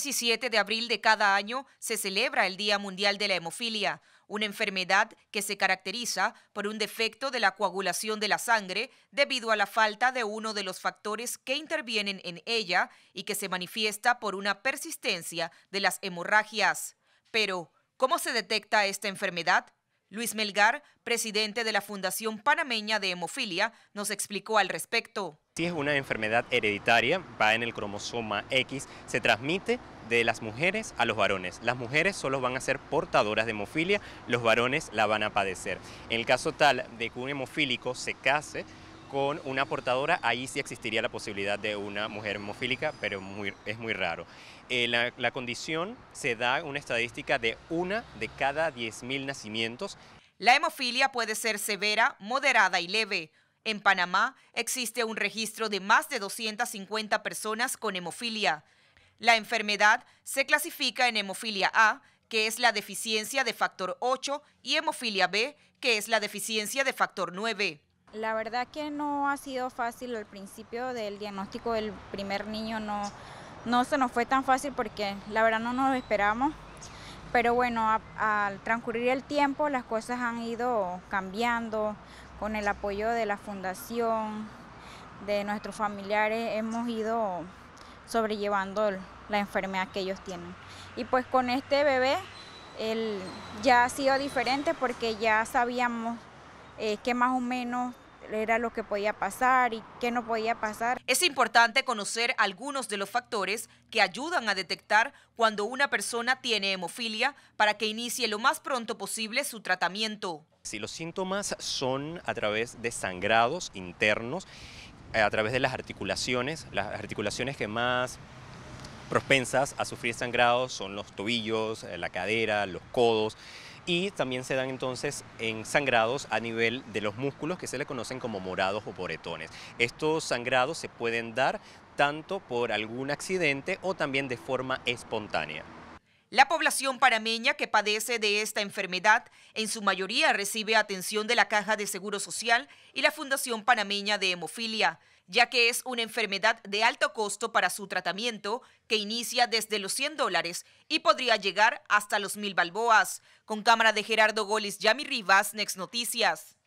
17 de abril de cada año se celebra el Día Mundial de la Hemofilia, una enfermedad que se caracteriza por un defecto de la coagulación de la sangre debido a la falta de uno de los factores que intervienen en ella y que se manifiesta por una persistencia de las hemorragias. Pero, ¿cómo se detecta esta enfermedad? Luis Melgar, presidente de la Fundación Panameña de Hemofilia, nos explicó al respecto. Si es una enfermedad hereditaria, va en el cromosoma X, se transmite de las mujeres a los varones. Las mujeres solo van a ser portadoras de hemofilia, los varones la van a padecer. En el caso tal de que un hemofílico se case con una portadora, ahí sí existiría la posibilidad de una mujer hemofílica, pero muy, es muy raro. Eh, la, la condición se da una estadística de una de cada 10.000 nacimientos. La hemofilia puede ser severa, moderada y leve. En Panamá existe un registro de más de 250 personas con hemofilia. La enfermedad se clasifica en hemofilia A, que es la deficiencia de factor 8, y hemofilia B, que es la deficiencia de factor 9. La verdad que no ha sido fácil al principio del diagnóstico del primer niño, no, no se nos fue tan fácil porque la verdad no nos esperamos Pero bueno, al transcurrir el tiempo las cosas han ido cambiando con el apoyo de la fundación, de nuestros familiares, hemos ido sobrellevando la enfermedad que ellos tienen. Y pues con este bebé él ya ha sido diferente porque ya sabíamos eh, que más o menos era lo que podía pasar y qué no podía pasar. Es importante conocer algunos de los factores que ayudan a detectar cuando una persona tiene hemofilia para que inicie lo más pronto posible su tratamiento. Si los síntomas son a través de sangrados internos, eh, a través de las articulaciones, las articulaciones que más propensas a sufrir sangrados son los tobillos, eh, la cadera, los codos y también se dan entonces en sangrados a nivel de los músculos que se le conocen como morados o boretones. Estos sangrados se pueden dar tanto por algún accidente o también de forma espontánea. La población panameña que padece de esta enfermedad en su mayoría recibe atención de la Caja de Seguro Social y la Fundación Panameña de Hemofilia, ya que es una enfermedad de alto costo para su tratamiento que inicia desde los 100 dólares y podría llegar hasta los 1.000 balboas. Con cámara de Gerardo Gólez, Yami Rivas, Next Noticias.